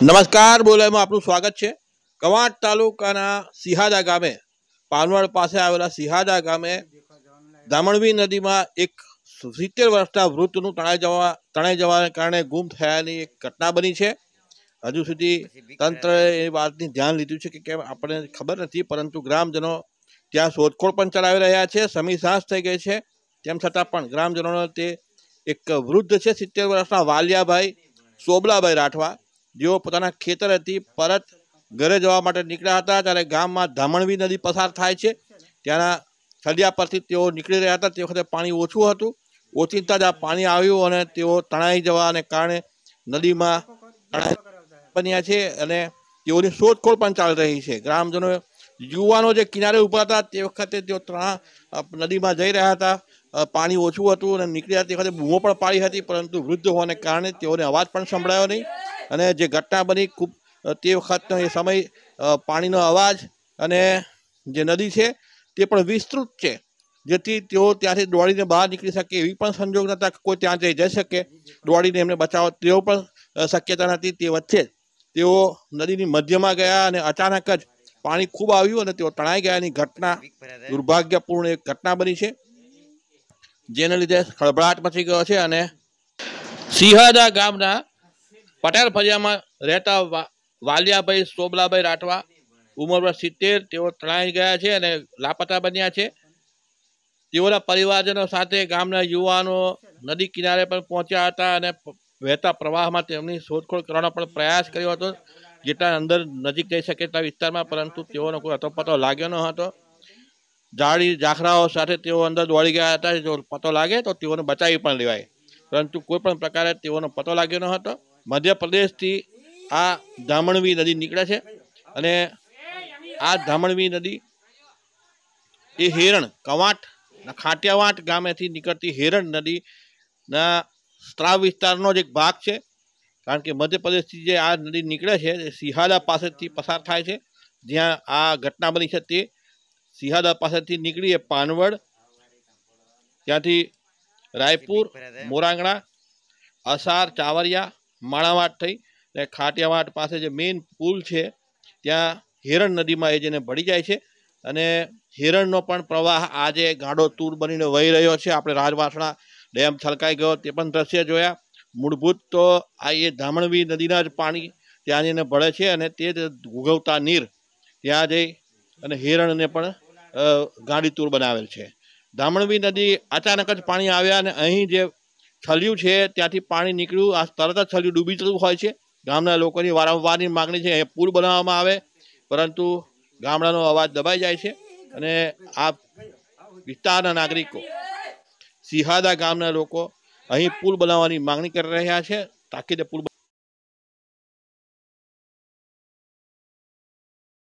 નમસ્કાર બોલે એમાં આપનું સ્વાગત છે કવાડ તાલુકાના સિહાડા ગામે પાલનપુર પાસે આવેલા સિહાડા ગામે દામણવી નદીમાં એક 70 વર્ષના વૃદ્ધનું તણાઈ જવા તણાઈ જવાને કારણે ગુમ થવાની એક ઘટના બની છે હજુ સુધી તંત્ર એ વાતની ધ્યાન લીધું છે કે કે આપણે ખબર નથી પરંતુ ગ્રામજનો ત્યાં શોધખોળ પંચડાઈ રહ્યા છે સમીશાસ્ થઈ ગઈ છે તેમ છતાં પણ ગ્રામજનોનો તે એક વૃદ્ધ છે 70 વર્ષના વાલિયાભાઈ સોબલાભાઈ રાઠવા જેઓ પોતાના ખેતરેથી પરત ઘરે જવા માટે નીકળ્યા હતા ત્યારે ગામમાં ધામણવી નદી પસાર થાય છે ત્યાંના સળિયા પરથી તેઓ નીકળી રહ્યા હતા તે વખતે પાણી ઓછું હતું ઓચિંતા જ આ પાણી આવ્યું અને તેઓ તણાઈ જવાને કારણે નદીમાં તણાઈ બન્યા છે અને તેઓની શોધખોળ પણ ચાલી રહી છે ગ્રામજનો યુવાનો જે કિનારે ઊભા હતા તે વખતે તેઓ તણા નદીમાં જઈ રહ્યા હતા પાણી ઓછું હતું અને નીકળ્યા તે વખતે બૂમો પણ પાડી હતી પરંતુ વૃદ્ધ હોવાને કારણે તેઓને અવાજ પણ સંભળાયો નહીં અને જે ઘટના બની ખૂબ તે વખતનો એ સમય પાણીનો અવાજ અને જે નદી છે તે પણ વિસ્તૃત છે જેથી તેઓ ત્યાંથી દોડીને બહાર નીકળી શકે એવી પણ સંજોગ નહોતા કોઈ ત્યાં જઈ જઈ શકે દોડીને એમને બચાવવા તેઓ પણ શક્યતા નથી તે વચ્ચે તેઓ નદીની મધ્યમાં ગયા અને અચાનક જ પાણી ખૂબ આવ્યું અને તેઓ તણાઈ ગયાની ઘટના દુર્ભાગ્યપૂર્ણ એક ઘટના બની છે જેને લીધે ખળભળાટ મચી ગયો છે અને સિંહદા ગામના પટેલ ફળિયામાં રહેતા વાલિયાભાઈ સોબલાભાઈ રાઠવા ઉમર વર્ષ સિત્તેર તેઓ તણાઈ ગયા છે અને લાપતા બન્યા છે તેઓના પરિવારજનો સાથે ગામના યુવાનો નદી કિનારે પણ પહોંચ્યા હતા અને વહેતા પ્રવાહમાં તેમની શોધખોળ કરવાનો પણ પ્રયાસ કર્યો હતો જેટલા અંદર નજીક જઈ શકે તેટલા વિસ્તારમાં પરંતુ તેઓનો કોઈ અતોપતો લાગ્યો ન હતો જાળી જાખરાઓ સાથે તેઓ અંદર દોડી ગયા હતા જો પતો લાગે તો તેઓને બચાવી પણ લેવાય પરંતુ કોઈ પણ પ્રકારે તેઓનો પતો લાગ્યો ન હતો મધ્યપ્રદેશથી આ ધામણવી નદી નીકળે છે અને આ ધામણવી નદી એ હેરણ કવાંટ ખાટિયાવાંટ ગામેથી નીકળતી હેરણ નદીના સ્ત્રાવ વિસ્તારનો જ એક ભાગ છે કારણ કે મધ્યપ્રદેશથી જે આ નદી નીકળે છે એ સિહાલા પાસેથી પસાર થાય છે જ્યાં આ ઘટના બની છે તે સિહાદા પાસેથી નીકળીએ પાનવડ ત્યાંથી રાયપુર મોરાંગણા અસાર ચાવરિયા માણાવાટ થઈ અને ખાટિયાવાટ પાસે જે મેઇન પુલ છે ત્યાં હિરણ નદીમાં એ જઈને ભળી જાય છે અને હિરણનો પણ પ્રવાહ આજે ગાઢો તૂર બનીને વહી રહ્યો છે આપણે રાજવાસણા ડેમ છલકાઈ ગયો તે પણ દ્રશ્ય જોયા મૂળભૂત તો આ એ ધામણવી નદીના જ પાણી ત્યાં જઈને ભળે છે અને તે જ ભૂગવતા નીર ત્યાં જઈ અને હિરણને પણ ગાંડીતુર બનાવેલ છે ધામણવી નદી અચાનક જ પાણી આવ્યા અને અહીં જે છલિયું છે ત્યાંથી પાણી નીકળ્યું આ તરત જ છલ્યું ડૂબી જતું હોય છે ગામના લોકોની વારંવારની માગણી છે અહીંયા પુલ બનાવવામાં આવે પરંતુ ગામડાનો અવાજ દબાઈ જાય છે અને આ વિસ્તારના નાગરિકો સિહાદા ગામના લોકો અહીં પુલ બનાવવાની માગણી કરી રહ્યા છે તાકીદે પુલ